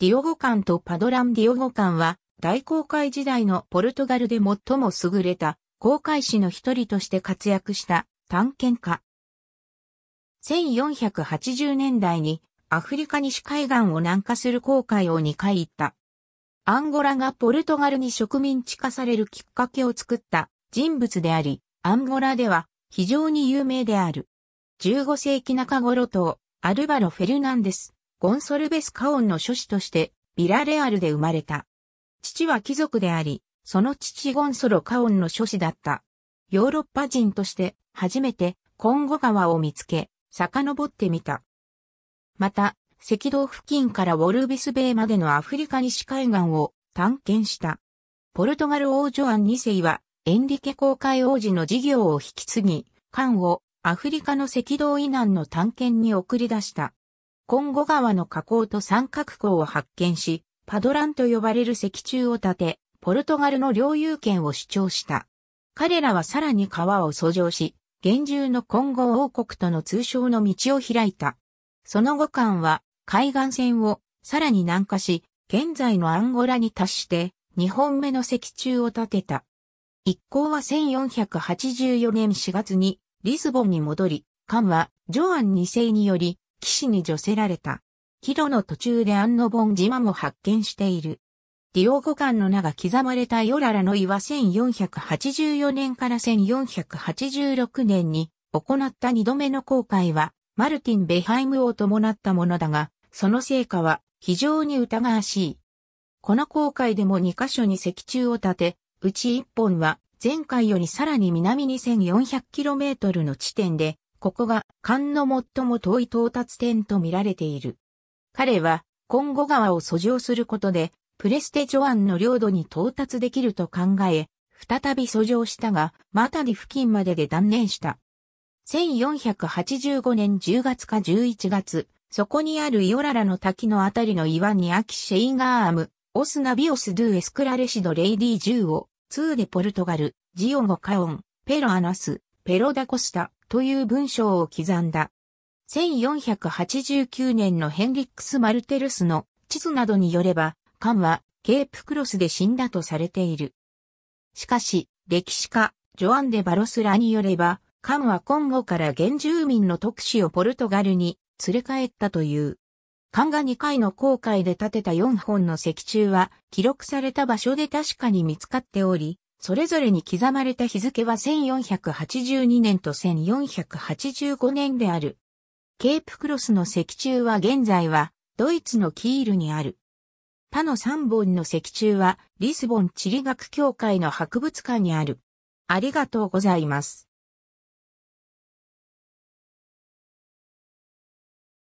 ディオゴ館とパドランディオゴ館は、大航海時代のポルトガルで最も優れた航海士の一人として活躍した探検家。1480年代にアフリカ西海岸を南下する航海を2回行った。アンゴラがポルトガルに植民地化されるきっかけを作った人物であり、アンゴラでは非常に有名である。15世紀中頃とアルバロ・フェルナンデス、ゴンソルベス・カオンの諸子として、ビラレアルで生まれた。父は貴族であり、その父ゴンソロ・カオンの諸子だった。ヨーロッパ人として、初めて、コンゴ川を見つけ、遡ってみた。また、赤道付近からウォルビスベイまでのアフリカ西海岸を探検した。ポルトガル王女アン2世は、エンリケ公会王子の事業を引き継ぎ、艦をアフリカの赤道以南の探検に送り出した。コンゴ川の河口と三角港を発見し、パドランと呼ばれる石柱を建て、ポルトガルの領有権を主張した。彼らはさらに川を遡上し、厳重のコンゴ王国との通称の道を開いた。その後間は海岸線をさらに南下し、現在のアンゴラに達して2本目の石柱を建てた。一行は1484年4月にリスボンに戻り、艦はジョアン2世により岸に除せられた。帰路の途中でアンノボン島も発見している。ディオゴンの名が刻まれたヨララの岩1484年から1486年に行った二度目の航海は、マルティン・ベハイムを伴ったものだが、その成果は非常に疑わしい。この航海でも2カ所に石柱を建て、うち1本は前回よりさらに南に 1400km の地点でここが艦の最も遠い到達点と見られている。彼は、今後川を遡上することで、プレステジョアンの領土に到達できると考え、再び遡上したが、マタディ付近までで断念した。1485年10月か11月、そこにあるイオララの滝のあたりの岩にアキシェイガーアム、オスナビオスドゥエスクラレシドレイディジューを、ーでポルトガル、ジオゴカオン、ペロアナス、ペロダコスタ、という文章を刻んだ。1489年のヘンリックス・マルテルスの地図などによれば、カンはケープクロスで死んだとされている。しかし、歴史家、ジョアン・デ・バロスラによれば、カンは今後から原住民の特使をポルトガルに連れ帰ったという。カンが2回の航海で建てた4本の石柱は記録された場所で確かに見つかっており、それぞれに刻まれた日付は1482年と1485年である。ケープクロスの石柱は現在はドイツのキールにある。他の3本の石柱はリスボン地理学協会の博物館にある。ありがとうございます。